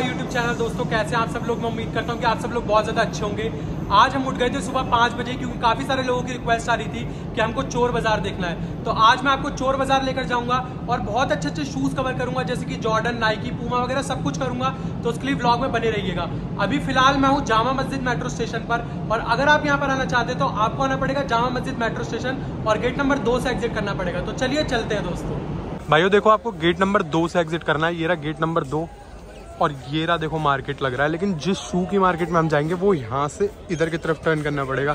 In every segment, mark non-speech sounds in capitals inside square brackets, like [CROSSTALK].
my YouTube channel दोस्तों कैसे आप सब लोग मैं उम्मीद करता हूँ कि आप सब लोग बहुत ज़्यादा अच्छे होंगे आज हम उठ गए थे सुबह पाँच बजे क्योंकि काफ़ी सारे लोगों की रिक्वेस्ट आ रही थी कि हमको चोर बाजार देखना है तो आज मैं आपको चोर बाजार लेकर जाऊंगा और बहुत अच्छे अच्छे शूज़ कवर करूंगा जैसे कि जॉर्डन नाइकी पूमा वगैरह सब कुछ करूंगा तो उसके लिए ब्लॉग में बने रहिएगा अभी फिलहाल मैं हूँ जामा मस्जिद मेट्रो स्टेशन पर और अगर आप यहाँ पर आना चाहते तो आपको आना पड़ेगा जामा मस्जिद मेट्रो स्टेशन और गेट नंबर दो से एग्जिट करना पड़ेगा तो चलिए चलते हैं दोस्तों भाइयों देखो आपको गेट नंबर दो से एग्जिट करना है ये रहा गेट नंबर दो और ये रहा देखो मार्केट लग रहा है लेकिन जिस शू की मार्केट में हम जाएंगे वो यहाँ से इधर की तरफ टर्न करना पड़ेगा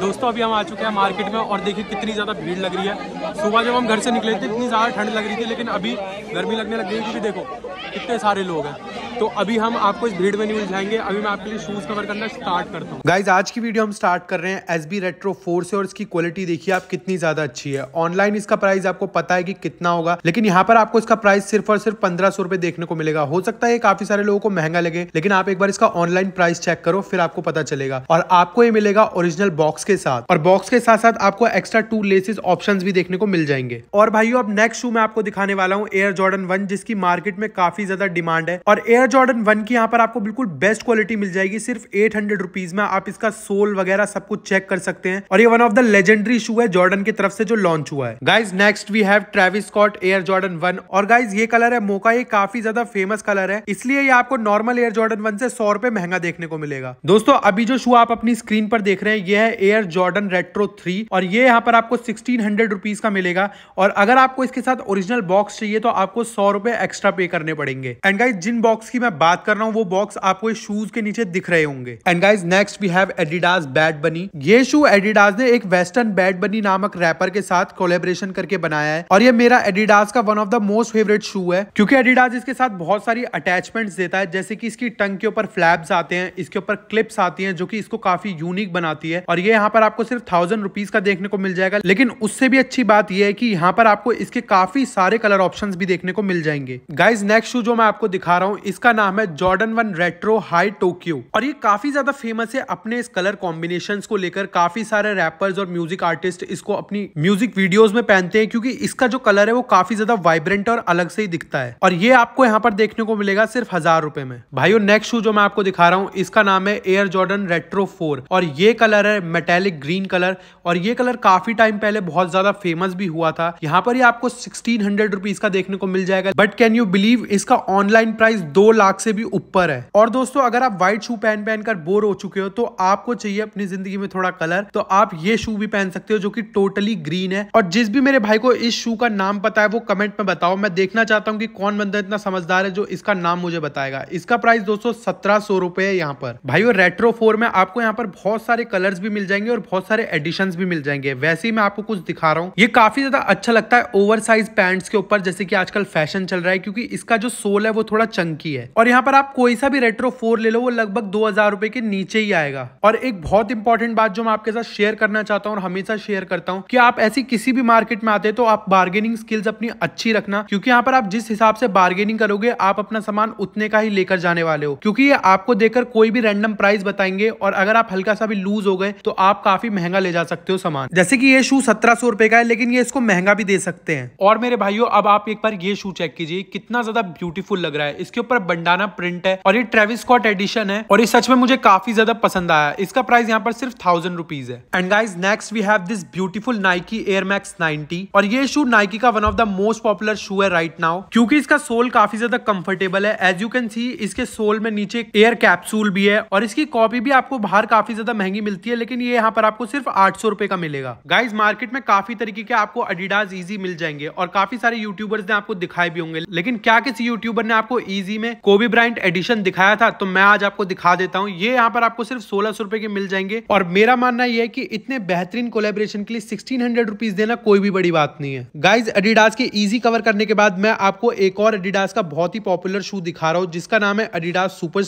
दोस्तों अभी हम आ चुके हैं मार्केट में और देखिए कितनी ज़्यादा भीड़ लग रही है सुबह जब हम घर से निकले थे इतनी ज़्यादा ठंड लग रही थी लेकिन अभी गर्मी लगने लग रही है क्योंकि देखो कितने सारे लोग हैं तो अभी हम आपको इस भीड़ में नहीं उलझाएंगे अभी मैं आपके लिए शूज कवर करना स्टार्ट करता हूँ गाइज आज की वीडियो हम स्टार्ट कर रहे हैं एस बी रेट्रो फोर से और इसकी क्वालिटी देखिए आप कितनी ज्यादा अच्छी है ऑनलाइन इसका प्राइस आपको पता है कि कितना होगा लेकिन यहाँ पर आपको इसका प्राइस सिर्फ और सिर्फ पंद्रह सौ रुपए देखने को मिलेगा हो सकता है काफी सारे लोगों को महंगा लगे लेकिन आप एक बार इसका ऑनलाइन प्राइस चेक करो फिर आपको पता चलेगा और आपको ये मिलेगा ओरिजिनल बॉक्स के साथ और बॉक्स के साथ साथ आपको एक्स्ट्रा टू लेसेस ऑप्शन भी देखने को मिल जाएंगे और भाइयों अब नेक्स्ट शू मैं आपको दिखाने वाला हूँ एयर जॉर्डन वन जिसकी मार्केट में काफी ज्यादा डिमांड है और एयर एयर जॉर्डन वन की यहाँ पर आपको बिल्कुल बेस्ट क्वालिटी मिल जाएगी सिर्फ एट हंड्रेड रुपीज में आप इसका सोल वगैरह सब कुछ चेक कर सकते हैं और ये one of the legendary shoe है जॉर्डन की तरफ से जो लॉन्च हुआ है guys next we have Travis Scott Air Jordan one और गाइज ये कलर है मोका ये काफी ज्यादा फेमस कलर है इसलिए ये आपको नॉर्मल एयर जॉर्डन वन से सौ रुपए महंगा देखने को मिलेगा दोस्तों अभी जो शू आप अपनी स्क्रीन पर देख रहे हैं ये है एयर जॉर्डन रेट्रो थ्री और ये यहाँ पर आपको सिक्सटीन हंड्रेड रुपीज का मिलेगा और अगर आपको इसके साथ ओरिजिनल बॉक्स चाहिए तो आपको सौ रुपए एक्स्ट्रा पे करने पड़ेंगे एंड गाइज जिन बॉक्स की मैं बात कर रहा हूँ वो बॉक्स आपको इस शूज के नीचे दिख रहे होंगे and guys next we have Adidas Bad Bunny ये शू एडिडास ने एक वेस्टर्न बैट बनी नामक रैपर के साथ कोलेबरेशन करके बनाया है और ये मेरा एडिडास का one of the most favourite shoe है क्योंकि एडिडास इसके साथ बहुत सारी अटैचमेंट्स देता है जैसे कि इसकी टंग के ऊपर फ्लैब्स आते हैं इसके ऊपर क्लिप्स आती हैं जो कि इसको काफी यूनिक बनाती है और ये यहाँ पर आपको सिर्फ थाउजेंड रुपीज का देखने को मिल जाएगा लेकिन उससे भी अच्छी बात यह है कि यहाँ पर आपको इसके काफी सारे कलर ऑप्शन भी देखने को मिल जाएंगे गाइज नेक्स्ट शू जो मैं आपको दिखा रहा हूँ इस जिसका नाम है Jordan one retro high Tokyo और ये काफी ज्यादा फेमस है अपने इस कलर कॉम्बिनेशन को लेकर काफी सारे रैपर्स और म्यूजिक आर्टिस्ट इसको अपनी म्यूजिक वीडियोज में पहनते हैं क्योंकि इसका जो कलर है वो काफी ज्यादा वाइब्रेंट और अलग से ही दिखता है और ये आपको यहाँ पर देखने को मिलेगा सिर्फ हजार रुपए में भाईयो नेक्स्ट शू जो मैं आपको दिखा रहा हूँ इसका नाम है एयर जॉर्डन रेट्रो फोर और ये कलर है मेटेलिक ग्रीन कलर और ये कलर काफी टाइम पहले बहुत ज्यादा फेमस भी हुआ था यहाँ पर ही आपको सिक्सटीन हंड्रेड रुपीज का देखने को मिल जाएगा बट कैन यू बिलीव इसका ऑनलाइन प्राइस दो लाख से भी ऊपर है और दोस्तों अगर आप व्हाइट शू पहन पहन कर बोर हो चुके हो तो आपको चाहिए अपनी जिंदगी में थोड़ा कलर तो आप ये शू भी पहन सकते हो जो कि टोटली ग्रीन है और जिस भी मेरे भाई को इस शू का नाम पता है वो कमेंट में बताओ मैं देखना चाहता हूँ कि कौन बंदा इतना समझदार है जो इसका नाम मुझे बताएगा इसका प्राइस दोस्तों सत्रह सौ रुपए है यहाँ पर भाई और रेट्रो फोर में आपको यहाँ पर बहुत सारे कलर्स भी मिल जाएंगे और बहुत सारे एडिशन भी मिल जाएंगे वैसे ही मैं आपको कुछ दिखा रहा हूँ ये काफी ज्यादा अच्छा लगता है ओवर साइज पैंट्स के ऊपर जैसे कि आजकल फैशन चल रहा है क्योंकि इसका जो सोल है वो थोड़ा चंकी है है और यहाँ पर आप कोई सा भी रेट्रो फोर ले लो वो लगभग दो हजार रुपए के नीचे ही आएगा और एक बहुत इंपॉर्टेंट बात जो मैं आपके साथ शेयर करना चाहता हूँ और हमेशा शेयर करता हूँ कि आप ऐसी किसी भी मार्केट में आते तो आप बार्गेनिंग स्किल्स अपनी अच्छी रखना क्योंकि यहाँ पर आप जिस हिसाब से बार्गेनिंग करोगे आप अपना सामान उतने का ही लेकर जाने वाले हो क्योंकि ये आपको देकर कोई भी रैंडम प्राइस बताएंगे और अगर आप हल्का सा भी लूज हो गए तो आप काफी महंगा ले जा सकते हो सामान जैसे कि ये शू सत्रह सौ रुपए का है लेकिन ये इसको महंगा भी दे सकते हैं और मेरे भाइयों अब आप एक बार ये शू चेक कीजिए कितना ज्यादा ब्यूटीफुल लग रहा है इसके ऊपर बंडाना प्रिंट है और ये ट्रेविस स्कॉट एडिशन है और ये सच में मुझे काफी ज्यादा पसंद आया इसका प्राइस यहाँ पर सिर्फ थाउजेंड रुपीज है and guys next we have this beautiful Nike Air Max ninety और ये शू नाइकी का one of the most popular shoe है राइट नाउ क्योंकि इसका सोल काफी ज्यादा कंफर्टेबल है एज यू कैन सी इसके सोल में नीचे एयर कैप्सूल भी है और इसकी कॉपी भी आपको बाहर काफी ज्यादा महंगी मिलती है लेकिन ये यहाँ पर आपको सिर्फ आठ सौ रुपए का मिलेगा गाइज मार्केट में काफी तरीके के आपको अडिडास इजी मिल जाएंगे और काफी सारे यूट्यूबर्स ने आपको दिखाए भी होंगे लेकिन क्या किसी यूट्यूबर ने आपको इजी में कोबी ब्राइंट एडिशन दिखाया था तो मैं आज आपको दिखा देता हूँ ये यहाँ पर आपको सिर्फ सोलह सौ रुपए के मिल जाएंगे और मेरा मानना यह है कि इतने बेहतरीन कोलेबरेशन के लिए सिक्सटीन हंड्रेड रुपीज देना कोई भी बड़ी बात नहीं है गाइज एडिडास के इजी कवर करने के बाद मैं आपको एक और एडिडास का बहुत ही पॉपुलर शू दिखा रहा हूँ जिसका नाम है एडिडास सुपर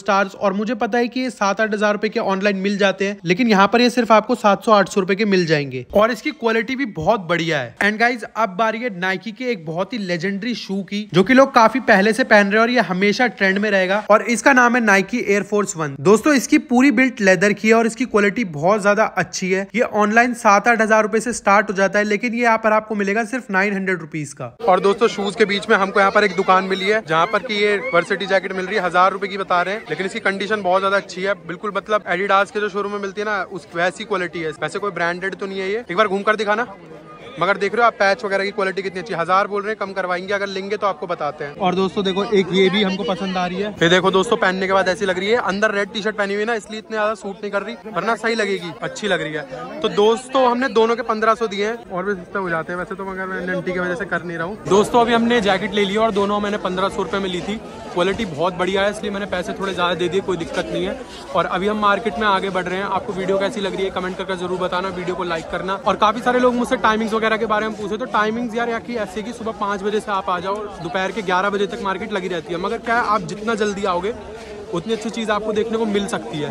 और मुझे पता है की ये सात आठ हजार रुपए के ऑनलाइन मिल जाते हैं लेकिन यहाँ पर ये सिर्फ आपको सात सौ आठ सौ रुपए के मिल जाएंगे और इसकी क्वालिटी भी बहुत बढ़िया है एंड गाइज अब बारी है नाइकी के एक बहुत ही लेजेंडरी शू की जो की लोग काफी पहले से पहन रहे हैं और ये हमेशा ट्रेंड में रहेगा और इसका नाम है नाइकी एयरफोर्स वन दोस्तों इसकी पूरी बिल्ट लेदर की है और इसकी क्वालिटी बहुत ज्यादा अच्छी है ये ऑनलाइन सात आठ हजार रूपए से स्टार्ट हो जाता है लेकिन ये यहाँ पर आपको मिलेगा सिर्फ नाइन हंड्रेड रुपीज का और दोस्तों शूज के बीच में हमको यहाँ पर एक दुकान मिली है जहाँ पर की ये वर्सिटी जैकेट मिल रही है हजार रूपए की बता रहे हैं लेकिन इसकी कंडीशन बहुत ज्यादा अच्छी है बिल्कुल मतलब एडिडास के जो शोरूम में मिलती है ना उस वैसी क्वालिटी है वैसे कोई ब्रांडेड तो नहीं है ये एक बार घूम कर दिखाना मगर देख रहे हो आप पैच वगैरह की क्वालिटी कितनी अच्छी हजार बोल रहे हैं कम करवाएंगे अगर लेंगे तो आपको बताते हैं और दोस्तों देखो एक ये भी हमको पसंद आ रही है फिर देखो दोस्तों पहनने के बाद ऐसी लग रही है अंदर रेड टी शर्ट पहनी हुई ना इसलिए इतने ज्यादा सूट नहीं कर रही वरना सही लगेगी अच्छी लग रही है तो दोस्तों हमने दोनों के पंद्रह दिए हैं और भी सस्ते हो जाते हैं वैसे तो मगर मैं नंटी की वजह से कर नहीं रहा हूँ दोस्तों अभी हमने जैकेट ले लिया और दोनों मैंने पंद्रह सौ में ली थी क्वालिटी बहुत बढ़िया है इसलिए मैंने पैसे थोड़े ज़्यादा दे दिए कोई दिक्कत नहीं है और अभी हम मार्केट में आगे बढ़ रहे हैं आपको वीडियो कैसी लग रही है कमेंट करके जरूर बताना वीडियो को लाइक करना और काफी सारे लोग मुझसे टाइमिंग वगैरह के बारे में पूछे तो टाइमिंग्स यार यहाँ की ऐसे की सुबह पाँच बजे से आप आ जाओ दोपहर के ग्यारह बजे तक मार्केट लगी रहती है मगर क्या है आप जितना जल्दी आओगे उतनी अच्छी चीज़ आपको देखने को मिल सकती है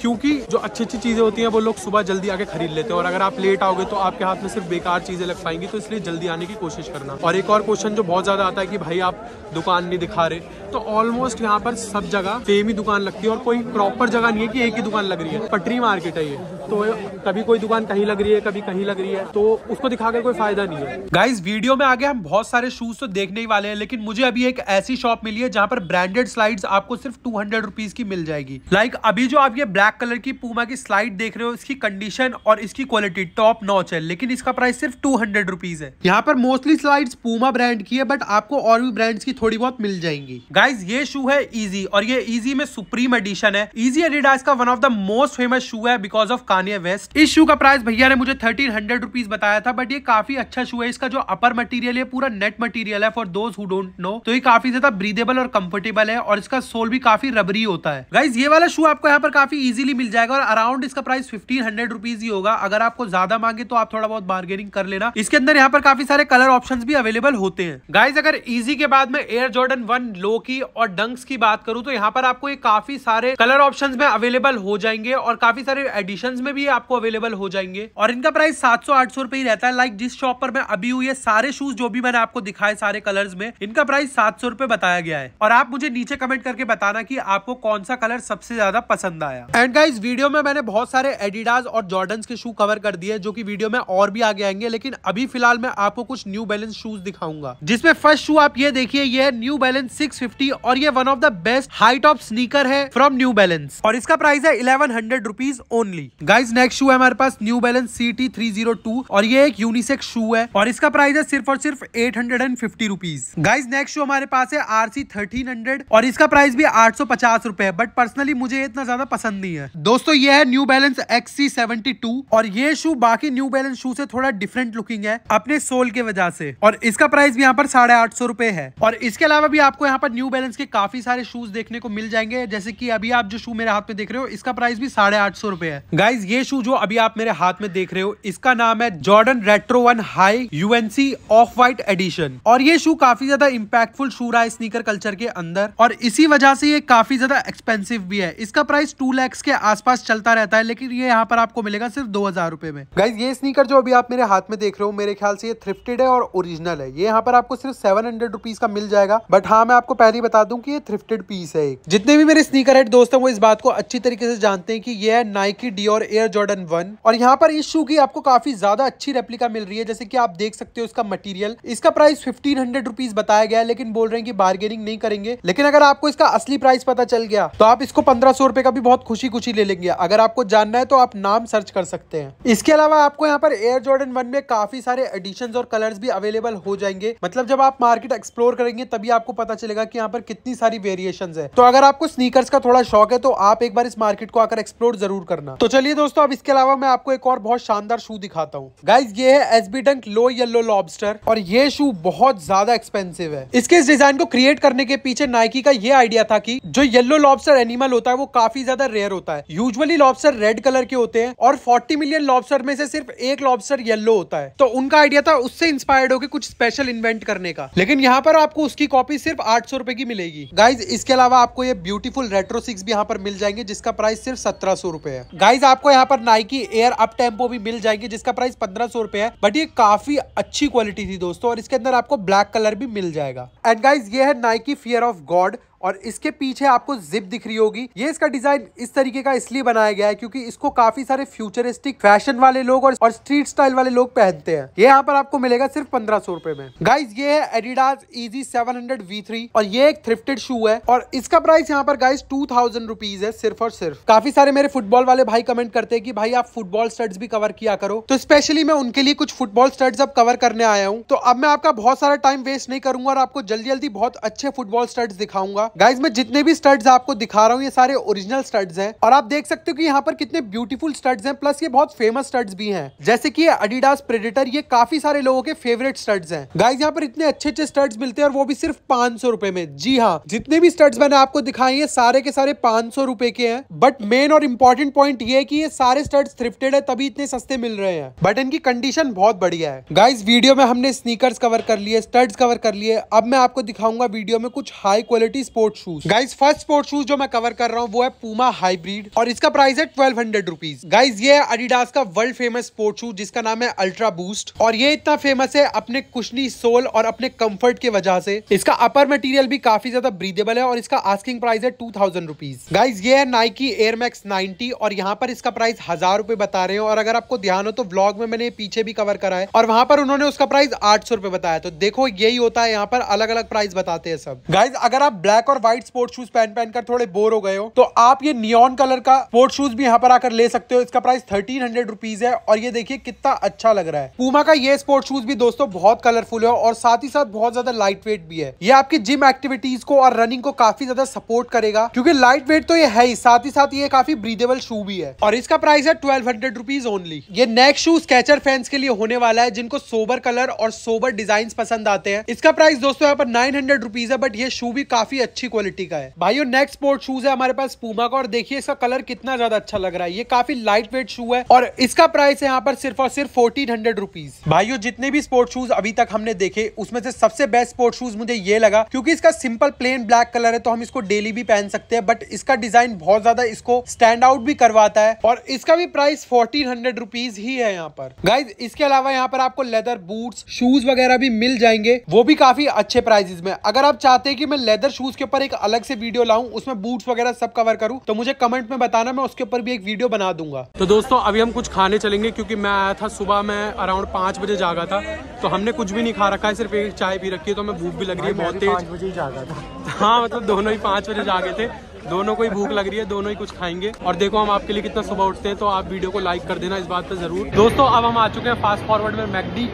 क्योंकि जो अच्छी अच्छी चीज़ें होती हैं वो लोग सुबह जल्दी आके खरीद लेते हैं और अगर आप लेट आओगे तो आपके हाथ में सिर्फ बेकार चीज़ें लग पाएंगी तो इसलिए जल्दी आने की कोशिश करना और एक और क्वेश्चन जो बहुत ज़्यादा आता है कि भाई आप दुकान नहीं दिखा रहे तो ऑलमोस्ट यहाँ पर सब जगह सेम ही दुकान लगती है और कोई प्रॉपर जगह नहीं है कि एक ही दुकान लग रही है पटरी मार्केट है ये तो कभी कोई दुकान कहीं लग रही है कभी कहीं लग रही है तो उसको दिखा कर कोई फायदा नहीं है गाइज वीडियो में आगे हम बहुत सारे शूज तो देखने ही वाले हैं लेकिन मुझे अभी एक ऐसी शॉप मिली है जहाँ पर ब्रांडेड स्लाइड आपको सिर्फ टू हंड्रेड की मिल जाएगी लाइक अभी जो आप ये ब्लैक कलर की पूमा की स्लाइड देख रहे हो इसकी कंडीशन और इसकी क्वालिटी टॉप नॉच है लेकिन इसका प्राइस सिर्फ टू हंड्रेड है यहाँ पर मोस्टली स्लाइड्स पूमा ब्रांड की है बट आपको और भी ब्रांड्स की थोड़ी बहुत मिल जाएंगी गाइज ये शू है इजी और ये इजी में सुप्रीम एडिशन है इजी एडिडास का one of the most famous shoe है बिकॉज ऑफ कानिया वेस्ट इस शू का प्राइस भैया ने मुझे थर्टीन हंड्रेड रुपीज बताया था बट ये काफी अच्छा शू है इसका जो अपर मटेरियल है पूरा नेट मटेरियल है for those who don't know तो ये काफी ज्यादा ब्रीदेबल और कंफर्टेबल है और इसका सोल भी काफी रबरी होता है गाइज ये वाला शू आपको यहाँ पर काफी इजिली मिल जाएगा और अराउंड इसका प्राइस फिफ्टीन हंड्रेड रुपीज ही होगा अगर आपको ज्यादा मांगे तो आप थोड़ा बहुत बार्गेनिंग कर लेना इसके अंदर यहाँ पर काफी सारे कलर ऑप्शन भी अवेलेबल होते हैं गाइज अगर इजी के बाद में एयर जॉर्डन वन लो की की और डंक्स की बात करूं तो यहाँ पर आपको ये काफी सारे कलर ऑप्शंस में अवेलेबल हो जाएंगे और काफी सारे एडिशन में भी आपको अवेलेबल हो जाएंगे और इनका प्राइस सात सौ आठ सौ रुपए ही रहता है लाइक जिस शॉप पर मैं अभी हुई है सारे शूज जो भी मैंने आपको दिखाए सारे कलर में इनका प्राइस सात सौ रुपए बताया गया है और आप मुझे नीचे कमेंट करके बताना की आपको कौन सा कलर सबसे ज्यादा पसंद आया एंड का वीडियो में मैंने बहुत सारे एडिडास और जॉर्डन के शू कवर कर दिए जो की वीडियो में और भी आगे आएंगे लेकिन अभी फिलहाल मैं आपको कुछ न्यू बैलेंस शूज दिखाऊंगा जिसमें फर्स्ट शू आप ये देखिए ये न्यू बैलेंस सिक्स फिफ्टी और ये one of the best height of sneaker है फ्रॉम न्यू बैलेंस और इसका प्राइस है eleven hundred rupees only guys next shoe है हमारे पास New Balance C T three zero two और ये एक यूनिसेक शू है और इसका प्राइस है सिर्फ और सिर्फ eight hundred and fifty rupees guys next shoe हमारे पास है आर सी थर्टीन हंड्रेड और इसका प्राइस भी आठ सौ पचास रुपए है बट पर्सनली मुझे इतना ज्यादा पसंद नहीं है दोस्तों ये है New Balance X C seventy two और ये शू बाकी न्यू बैलेंस शू से थोड़ा डिफरेंट लुकिंग है अपने सोल के वजह से और इसका प्राइस भी यहाँ पर साढ़े आठ सौ रुपए है और इसके अलावा भी आपको यहाँ पर न्यू न्यू बैलेंस के काफी सारे शूज देखने को मिल जाएंगे जैसे कि अभी आप जो शू मेरे हाथ में देख रहे हो इसका प्राइस भी साढ़े आठ सौ रुपए है गाइज ये शू जो अभी आप मेरे हाथ में देख रहे हो इसका नाम है Jordan retro one high UNC off white edition और ये शू काफी ज्यादा इम्पैक्टफुल शू रहा है स्नीकर कल्चर के अंदर और इसी वजह से ये काफी ज्यादा एक्सपेंसिव भी है इसका प्राइस टू लैक्स के आसपास चलता रहता है लेकिन ये यहाँ पर आपको मिलेगा सिर्फ दो हजार रुपए में गाइज ये स्नीकर जो अभी आप मेरे हाथ में देख रहे हो मेरे ख्याल से ये थ्रिफ्टेड है और ओरिजिनल है ये यहाँ पर आपको सिर्फ सेवन हंड्रेड रुपीज का मिल जाएगा बट हाँ मैं आपको पहली ही बता दूं कि ये थ्रिफ्टेड पीस है जितने भी मेरे स्नीकर हेड दोस्त हैं वो इस बात को अच्छी तरीके से जानते हैं कि ये है Nike Dior Air Jordan one और यहाँ पर इस शू की आपको काफी ज्यादा अच्छी रेप्लिका मिल रही है जैसे कि आप देख सकते हो इसका मटीरियल इसका प्राइस फिफ्टीन हंड्रेड बताया गया है लेकिन बोल रहे हैं कि बार्गेनिंग नहीं करेंगे लेकिन अगर आपको इसका असली प्राइस पता चल गया तो आप इसको पंद्रह सौ का भी बहुत खुशी खुशी ले लेंगे अगर आपको जानना है तो आप नाम सर्च कर सकते हैं इसके अलावा आपको यहाँ पर एयर जॉर्डन वन में काफी सारे एडिशन और कलर भी अवेलेबल हो जाएंगे मतलब जब आप मार्केट एक्सप्लोर करेंगे तभी आपको पता चलेगा की यहाँ पर कितनी सारी वेरिएशन है तो अगर आपको स्नीकर्स का थोड़ा शौक है तो आप एक बार इस मार्केट को आकर एक्सप्लोर जरूर करना तो चलिए दोस्तों अब इसके अलावा मैं आपको एक और बहुत शानदार शू दिखाता हूँ गाइज ये है एस बी डंक लो येलो लॉबस्टर और ये शू बहुत ज्यादा एक्सपेंसिव है इसके इस डिजाइन को क्रिएट करने के पीछे नाइकी का ये आइडिया था की जो येलो लॉबस्टर एनिमल होता है वो काफी ज्यादा रेयर होता है यूजली लॉबस्टर रेड कलर के होते हैं और फोर्टी मिलियन लॉबस्टर में से सिर्फ एक लॉबस्टर येल्लो होता है तो उनका आइडिया था उससे इंस्पायर्ड होकर कुछ स्पेशल इन्वेंट करने का लेकिन यहाँ पर आपको उसकी कॉपी सिर्फ आठ सौ रुपए की मिलेगी गाइज इसके अलावा आपको ये ब्यूटीफुल रेट्रो सिक्स भी यहाँ पर मिल जाएंगे जिसका प्राइस सिर्फ सत्रह सौ रुपए है गाइज आपको यहाँ पर नाइकी एयर अप टेम्पो भी मिल जाएंगे जिसका प्राइस पंद्रह सौ रुपए है बट ये काफी अच्छी क्वालिटी थी दोस्तों और इसके अंदर आपको ब्लैक कलर भी मिल जाएगा एंड गाइज ये है नाइकी फियर ऑफ गॉड और इसके पीछे आपको जिप दिख रही होगी ये इसका डिजाइन इस तरीके का इसलिए बनाया गया है क्योंकि इसको काफी सारे फ्यूचरिस्टिक फैशन वाले लोग और, और स्ट्रीट स्टाइल वाले लोग पहनते हैं ये यहाँ पर आपको मिलेगा सिर्फ पंद्रह सौ रुपए में गाइज ये है Adidas Yeezy seven hundred V three और ये एक थ्रिफ्टेड शू है और इसका प्राइस यहाँ पर गाइज टू थाउजेंड रुपीज है सिर्फ और सिर्फ काफी सारे मेरे फुटबॉल वाले भाई कमेंट करते हैं कि भाई आप फुटबॉल स्टड्स भी कवर किया करो तो स्पेशली मैं उनके लिए कुछ फुटबॉल स्टड्स अब कवर करने आया हूँ तो अब मैं आपका बहुत सारा टाइम वेस्ट नहीं करूंगा और आपको जल्दी जल्दी बहुत अच्छे फुटबॉल स्टड्स दिखाऊंगा गाइज मैं जितने भी स्टड्स आपको दिखा रहा हूँ ये सारे ओरिजिनल स्टड्स हैं और आप देख सकते हो कि यहाँ पर कितने ब्यूटीफुल स्टड्स हैं प्लस ये बहुत फेमस स्टड्स भी हैं जैसे कि अडिडास प्रेडिटर ये काफी सारे लोगों के फेवरेट स्टड्स हैं गाइज यहाँ पर इतने अच्छे अच्छे स्टड्स मिलते हैं और वो भी सिर्फ पांच सौ रुपए में जी हाँ जितने भी स्टड्स मैंने आपको दिखाई है सारे के सारे पांच सौ रुपए के हैं बट मेन और इम्पोर्टेंट पॉइंट ये है कि ये सारे स्टड्स थ्रिफ्टेड है तभी इतने सस्ते मिल रहे हैं बट इनकी कंडीशन बहुत बढ़िया है गाइज वीडियो में हमने स्निकर्स कवर कर लिए स्टड्स कवर कर लिए अब मैं आपको दिखाऊंगा वीडियो में कुछ high quality sport sport shoes guys first sport shoes जो मैं कवर कर रहा हूँ वो है पूमा हाइब्रिड और इसका प्राइस है ट्वेल्व हंड्रेड रुपीज गाइज ये है अडिडास का वर्ल्ड फेमस स्पोर्ट शूज जिसका नाम है अल्ट्रा बूस्ट और ये इतना फेमस है अपने कुशनी सोल और अपने कम्फर्ट की वजह से इसका अपर मटीरियल भी काफी ज्यादा ब्रीदेबल है और इसका आस्किंग प्राइस है टू थाउजेंड रुपीज गाइज ये है नाइकी एयर मैक्स नाइनटी और यहाँ पर इसका प्राइस हजार रुपए बता रहे हैं और अगर आपको ध्यान हो तो ब्लॉग में मैंने पीछे भी कवर करा है और वहां पर उन्होंने उसका प्राइस आठ सौ रुपए बताया तो देखो यही होता है यहाँ पर अलग अलग प्राइस बताते हैं सब गाइज अगर आप ब्लैक और व्हाइट स्पोर्ट शूज पहन पहन कर थोड़े बोर हो गए हो तो आप ये नियॉन कलर का स्पोर्ट शूज भी यहाँ पर आकर ले सकते हो इसका प्राइस थर्टीन हंड्रेड रुपीज है और ये देखिए कितना अच्छा लग रहा है पूमा का ये स्पोर्ट शूज भी दोस्तों बहुत कलरफुल है और साथ ही साथ बहुत ज्यादा लाइट वेट भी है ये आपकी जिम एक्टिविटीज को और रनिंग को काफी ज्यादा सपोर्ट करेगा क्योंकि लाइट वेट तो ये है ही साथ ही साथ ये काफी ब्रीदेबल शू भी है और इसका प्राइस है ट्वेल्व हंड्रेड रुपीज ओनली ये नेक्स्ट शू स्केचर फैंस के लिए होने वाला है जिनको सोबर कलर और सोबर डिजाइन पसंद आते हैं इसका प्राइस दोस्तों यहाँ पर नाइन हंड्रेड रुपीज है बट ये शू भी काफी अच्छा अच्छी क्वालिटी का है भाइयों नेक्स्ट स्पोर्ट शूज है हमारे पास पूमा का और देखिए इसका कलर कितना ज्यादा अच्छा लग रहा है ये काफी लाइट वेट शू है और इसका प्राइस है यहाँ पर सिर्फ और सिर्फ फोर्टीन हंड्रेड रुपीज भाईयो जितने भी स्पोर्ट शूज अभी तक हमने देखे उसमें से सबसे बेस्ट स्पोर्ट शूज मुझे ये लगा क्योंकि इसका सिंपल प्लेन ब्लैक कलर है तो हम इसको डेली भी पहन सकते हैं बट इसका डिजाइन बहुत ज्यादा इसको स्टैंड आउट भी करवाता है और इसका भी प्राइस फोर्टीन हंड्रेड रुपीज ही है यहाँ पर गाइज इसके अलावा यहाँ पर आपको लेदर बूट्स शूज वगैरह भी मिल जाएंगे वो भी काफी अच्छे प्राइजेस में अगर आप चाहते हैं कि मैं लेदर शूज के ऊपर एक अलग से वीडियो लाऊं उसमें बूट्स वगैरह सब कवर करूं तो मुझे कमेंट में बताना मैं उसके ऊपर भी एक वीडियो बना दूंगा तो दोस्तों अभी हम कुछ खाने चलेंगे क्योंकि मैं आया था सुबह में अराउंड पाँच बजे जागा था तो हमने कुछ भी नहीं खा रखा है सिर्फ एक चाय पी रखी है तो हमें भूख भी लग रही है बहुत तेज बजे जागा था [LAUGHS] हाँ मतलब दोनों ही पाँच बजे जागे थे दोनों को ही भूख लग रही है दोनों ही कुछ खाएंगे और देखो हम आपके लिए कितना सुबह उठते हैं तो आप वीडियो को लाइक कर देना इस बात पे जरूर दोस्तों अब हम आ चुके हैं फास्ट फॉरवर्ड में मैगडी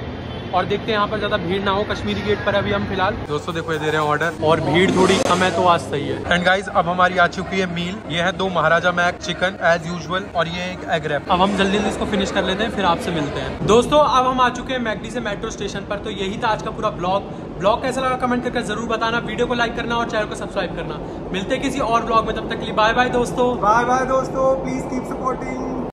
और देखते हैं यहाँ पर ज़्यादा भीड़ ना हो कश्मीरी गेट पर अभी हम फिलहाल दोस्तों देखो ये दे रहे हैं ऑर्डर और भीड़ थोड़ी कम है तो आज सही है एंड गाइज अब हमारी आ चुकी है मील ये है दो Maharaja Mac chicken as usual और ये एक एग रैप अब हम जल्दी जल्दी इसको फिनिश कर लेते हैं फिर आपसे मिलते हैं दोस्तों अब हम आ चुके हैं मैगडी से मेट्रो स्टेशन पर तो यही था आज का पूरा ब्लॉग ब्लॉग कैसा लगा कमेंट करके जरूर बताना वीडियो को लाइक करना और चैनल को सब्सक्राइब करना मिलते किसी और ब्लॉग में तब तक के लिए बाय बाय दोस्तों बाय बाय दोस्तों प्लीज कीप सपोर्टिंग